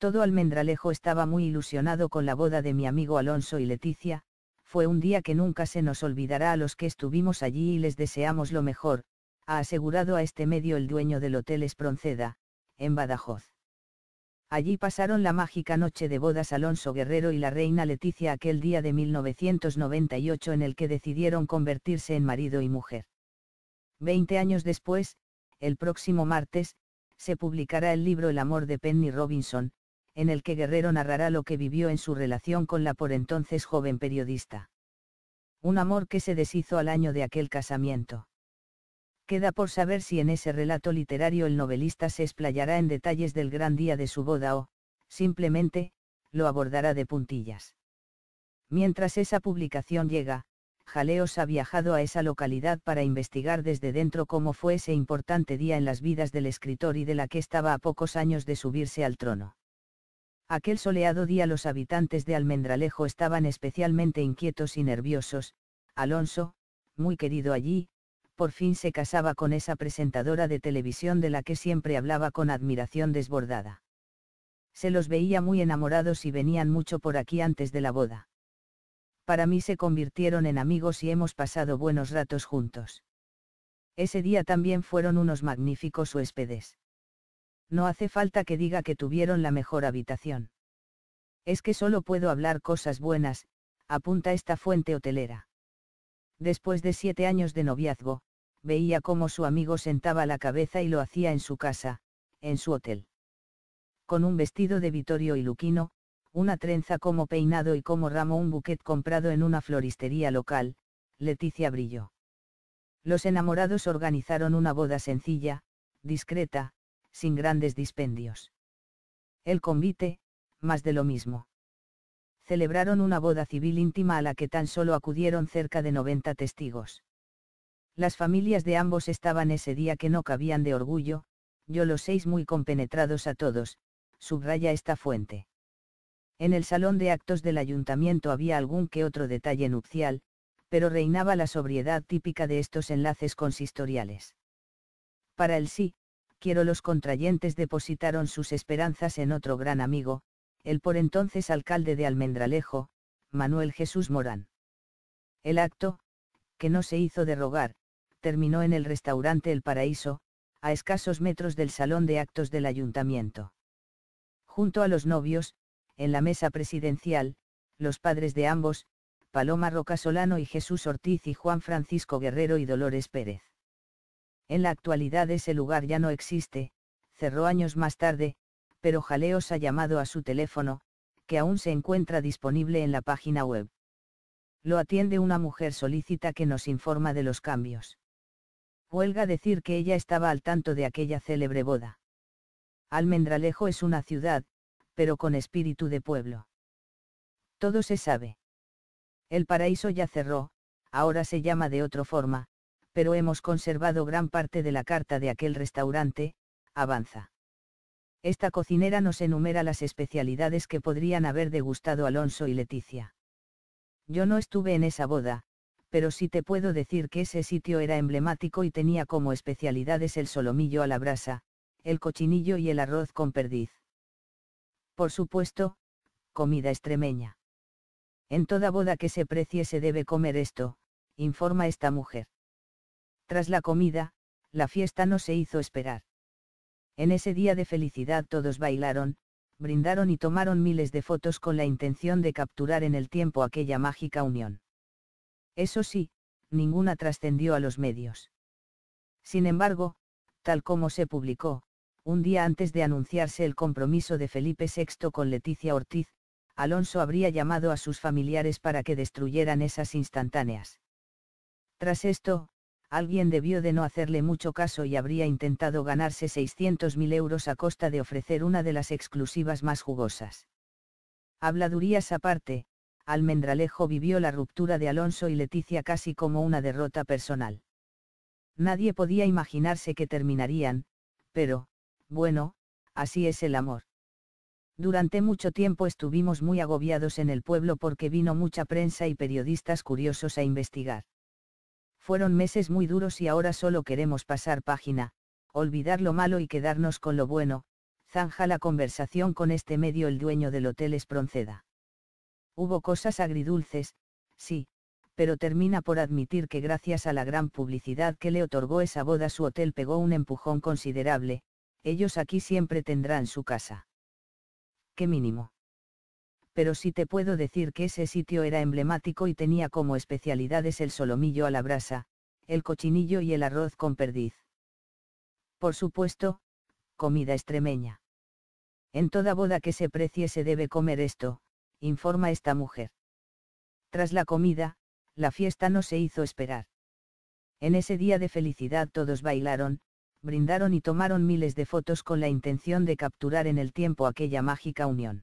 Todo almendralejo estaba muy ilusionado con la boda de mi amigo Alonso y Leticia, fue un día que nunca se nos olvidará a los que estuvimos allí y les deseamos lo mejor, ha asegurado a este medio el dueño del Hotel Espronceda, en Badajoz. Allí pasaron la mágica noche de bodas Alonso Guerrero y la reina Leticia aquel día de 1998 en el que decidieron convertirse en marido y mujer. Veinte años después, el próximo martes, se publicará el libro El amor de Penny Robinson, en el que Guerrero narrará lo que vivió en su relación con la por entonces joven periodista. Un amor que se deshizo al año de aquel casamiento. Queda por saber si en ese relato literario el novelista se explayará en detalles del gran día de su boda o, simplemente, lo abordará de puntillas. Mientras esa publicación llega, Jaleos ha viajado a esa localidad para investigar desde dentro cómo fue ese importante día en las vidas del escritor y de la que estaba a pocos años de subirse al trono. Aquel soleado día los habitantes de Almendralejo estaban especialmente inquietos y nerviosos, Alonso, muy querido allí, por fin se casaba con esa presentadora de televisión de la que siempre hablaba con admiración desbordada. Se los veía muy enamorados y venían mucho por aquí antes de la boda. Para mí se convirtieron en amigos y hemos pasado buenos ratos juntos. Ese día también fueron unos magníficos huéspedes. No hace falta que diga que tuvieron la mejor habitación. Es que solo puedo hablar cosas buenas, apunta esta fuente hotelera. Después de siete años de noviazgo, veía cómo su amigo sentaba la cabeza y lo hacía en su casa, en su hotel. Con un vestido de Vitorio y Luquino, una trenza como peinado y como ramo un buquet comprado en una floristería local, Leticia brilló. Los enamorados organizaron una boda sencilla, discreta, sin grandes dispendios. El convite, más de lo mismo. Celebraron una boda civil íntima a la que tan solo acudieron cerca de 90 testigos. Las familias de ambos estaban ese día que no cabían de orgullo, yo los seis muy compenetrados a todos, subraya esta fuente. En el salón de actos del ayuntamiento había algún que otro detalle nupcial, pero reinaba la sobriedad típica de estos enlaces consistoriales. Para el sí, quiero los contrayentes depositaron sus esperanzas en otro gran amigo, el por entonces alcalde de Almendralejo, Manuel Jesús Morán. El acto, que no se hizo de rogar, terminó en el restaurante El Paraíso, a escasos metros del salón de actos del ayuntamiento. Junto a los novios, en la mesa presidencial, los padres de ambos, Paloma Rocasolano y Jesús Ortiz y Juan Francisco Guerrero y Dolores Pérez. En la actualidad ese lugar ya no existe, cerró años más tarde, pero Jaleos ha llamado a su teléfono, que aún se encuentra disponible en la página web. Lo atiende una mujer solícita que nos informa de los cambios. Huelga decir que ella estaba al tanto de aquella célebre boda. Almendralejo es una ciudad, pero con espíritu de pueblo. Todo se sabe. El paraíso ya cerró, ahora se llama de otra forma, pero hemos conservado gran parte de la carta de aquel restaurante, avanza. Esta cocinera nos enumera las especialidades que podrían haber degustado Alonso y Leticia. Yo no estuve en esa boda, pero sí te puedo decir que ese sitio era emblemático y tenía como especialidades el solomillo a la brasa, el cochinillo y el arroz con perdiz. Por supuesto, comida extremeña. En toda boda que se precie se debe comer esto, informa esta mujer. Tras la comida, la fiesta no se hizo esperar. En ese día de felicidad todos bailaron, brindaron y tomaron miles de fotos con la intención de capturar en el tiempo aquella mágica unión. Eso sí, ninguna trascendió a los medios. Sin embargo, tal como se publicó, un día antes de anunciarse el compromiso de Felipe VI con Leticia Ortiz, Alonso habría llamado a sus familiares para que destruyeran esas instantáneas. Tras esto, alguien debió de no hacerle mucho caso y habría intentado ganarse 600.000 euros a costa de ofrecer una de las exclusivas más jugosas. Habladurías aparte, Almendralejo vivió la ruptura de Alonso y Leticia casi como una derrota personal. Nadie podía imaginarse que terminarían, pero, bueno, así es el amor. Durante mucho tiempo estuvimos muy agobiados en el pueblo porque vino mucha prensa y periodistas curiosos a investigar. Fueron meses muy duros y ahora solo queremos pasar página, olvidar lo malo y quedarnos con lo bueno, zanja la conversación con este medio el dueño del hotel Espronceda. Hubo cosas agridulces, sí, pero termina por admitir que gracias a la gran publicidad que le otorgó esa boda su hotel pegó un empujón considerable, ellos aquí siempre tendrán su casa. Qué mínimo pero sí te puedo decir que ese sitio era emblemático y tenía como especialidades el solomillo a la brasa, el cochinillo y el arroz con perdiz. Por supuesto, comida extremeña. En toda boda que se precie se debe comer esto, informa esta mujer. Tras la comida, la fiesta no se hizo esperar. En ese día de felicidad todos bailaron, brindaron y tomaron miles de fotos con la intención de capturar en el tiempo aquella mágica unión.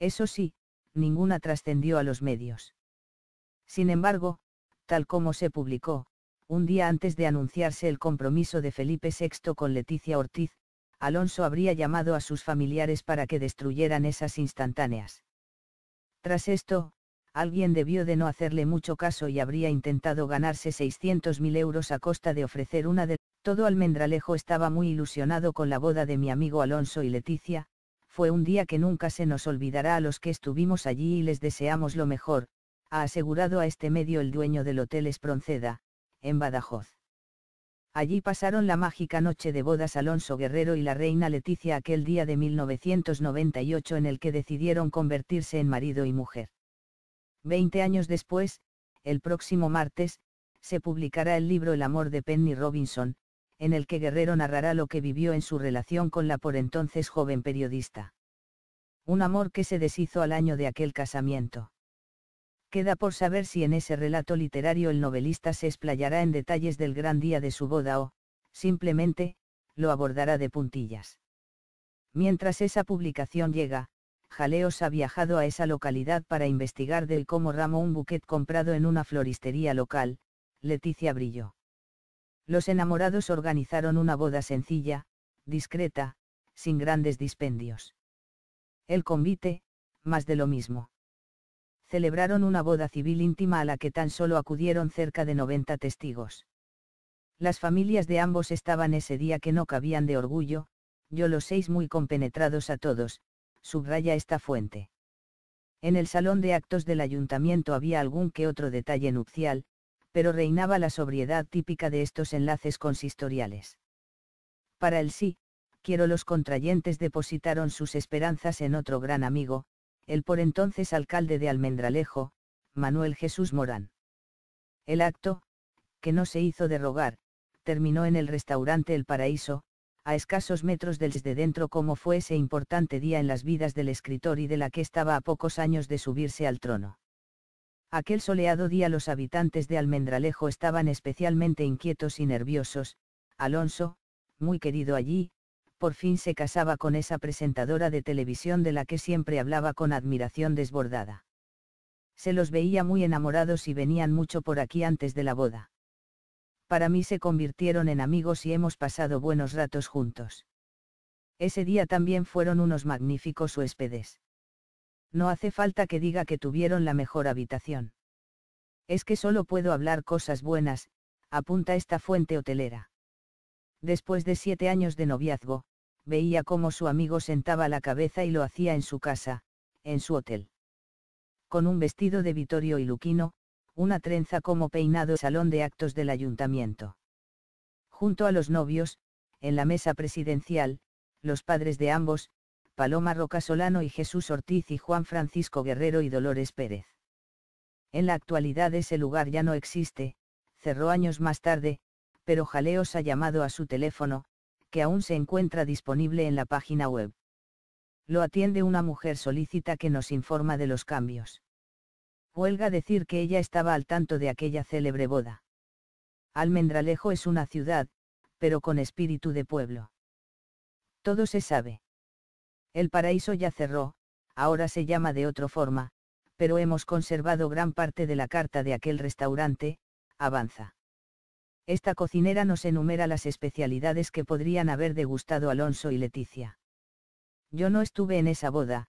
Eso sí, ninguna trascendió a los medios. Sin embargo, tal como se publicó, un día antes de anunciarse el compromiso de Felipe VI con Leticia Ortiz, Alonso habría llamado a sus familiares para que destruyeran esas instantáneas. Tras esto, alguien debió de no hacerle mucho caso y habría intentado ganarse 600.000 euros a costa de ofrecer una de... Todo Almendralejo estaba muy ilusionado con la boda de mi amigo Alonso y Leticia, fue un día que nunca se nos olvidará a los que estuvimos allí y les deseamos lo mejor, ha asegurado a este medio el dueño del Hotel Espronceda, en Badajoz. Allí pasaron la mágica noche de bodas Alonso Guerrero y la reina Leticia aquel día de 1998 en el que decidieron convertirse en marido y mujer. Veinte años después, el próximo martes, se publicará el libro El amor de Penny Robinson, en el que Guerrero narrará lo que vivió en su relación con la por entonces joven periodista. Un amor que se deshizo al año de aquel casamiento. Queda por saber si en ese relato literario el novelista se explayará en detalles del gran día de su boda o, simplemente, lo abordará de puntillas. Mientras esa publicación llega, Jaleos ha viajado a esa localidad para investigar del cómo ramo un buquet comprado en una floristería local, Leticia Brillo. Los enamorados organizaron una boda sencilla, discreta, sin grandes dispendios. El convite, más de lo mismo. Celebraron una boda civil íntima a la que tan solo acudieron cerca de 90 testigos. Las familias de ambos estaban ese día que no cabían de orgullo, yo los seis muy compenetrados a todos, subraya esta fuente. En el salón de actos del ayuntamiento había algún que otro detalle nupcial, pero reinaba la sobriedad típica de estos enlaces consistoriales. Para el sí, quiero los contrayentes depositaron sus esperanzas en otro gran amigo, el por entonces alcalde de Almendralejo, Manuel Jesús Morán. El acto, que no se hizo rogar, terminó en el restaurante El Paraíso, a escasos metros del desde dentro como fue ese importante día en las vidas del escritor y de la que estaba a pocos años de subirse al trono. Aquel soleado día los habitantes de Almendralejo estaban especialmente inquietos y nerviosos, Alonso, muy querido allí, por fin se casaba con esa presentadora de televisión de la que siempre hablaba con admiración desbordada. Se los veía muy enamorados y venían mucho por aquí antes de la boda. Para mí se convirtieron en amigos y hemos pasado buenos ratos juntos. Ese día también fueron unos magníficos huéspedes no hace falta que diga que tuvieron la mejor habitación. Es que solo puedo hablar cosas buenas, apunta esta fuente hotelera. Después de siete años de noviazgo, veía cómo su amigo sentaba la cabeza y lo hacía en su casa, en su hotel. Con un vestido de Vitorio y Luquino, una trenza como peinado salón de actos del ayuntamiento. Junto a los novios, en la mesa presidencial, los padres de ambos, Paloma Rocasolano y Jesús Ortiz y Juan Francisco Guerrero y Dolores Pérez. En la actualidad ese lugar ya no existe, cerró años más tarde, pero Jaleos ha llamado a su teléfono, que aún se encuentra disponible en la página web. Lo atiende una mujer solícita que nos informa de los cambios. Huelga decir que ella estaba al tanto de aquella célebre boda. Almendralejo es una ciudad, pero con espíritu de pueblo. Todo se sabe. El paraíso ya cerró, ahora se llama de otra forma, pero hemos conservado gran parte de la carta de aquel restaurante, avanza. Esta cocinera nos enumera las especialidades que podrían haber degustado Alonso y Leticia. Yo no estuve en esa boda,